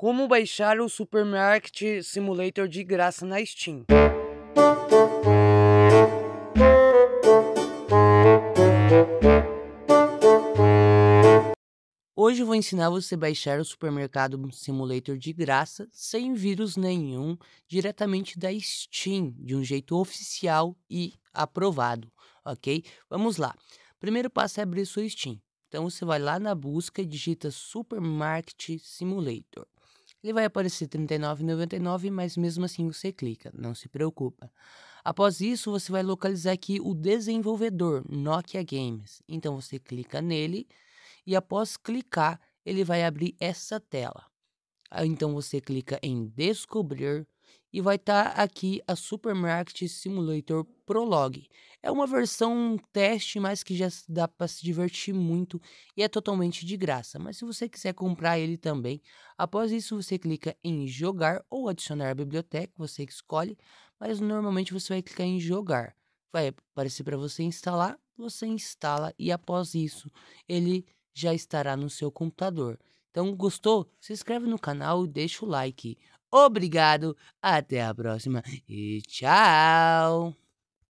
Como baixar o Supermarket Simulator de graça na Steam? Hoje vou ensinar você a baixar o Supermercado Simulator de graça, sem vírus nenhum, diretamente da Steam, de um jeito oficial e aprovado, ok? Vamos lá. Primeiro passo é abrir sua Steam. Então você vai lá na busca e digita Supermarket Simulator. Ele vai aparecer R$ 39,99, mas mesmo assim você clica, não se preocupa. Após isso, você vai localizar aqui o desenvolvedor, Nokia Games. Então você clica nele e após clicar, ele vai abrir essa tela. Então você clica em descobrir e vai estar tá aqui a Supermarket Simulator Prologue. É uma versão teste, mas que já dá para se divertir muito e é totalmente de graça. Mas se você quiser comprar ele também, após isso você clica em jogar ou adicionar a biblioteca, você escolhe, mas normalmente você vai clicar em jogar. Vai aparecer para você instalar, você instala e após isso ele já estará no seu computador. Então, gostou? Se inscreve no canal e deixa o like. Obrigado, até a próxima e tchau!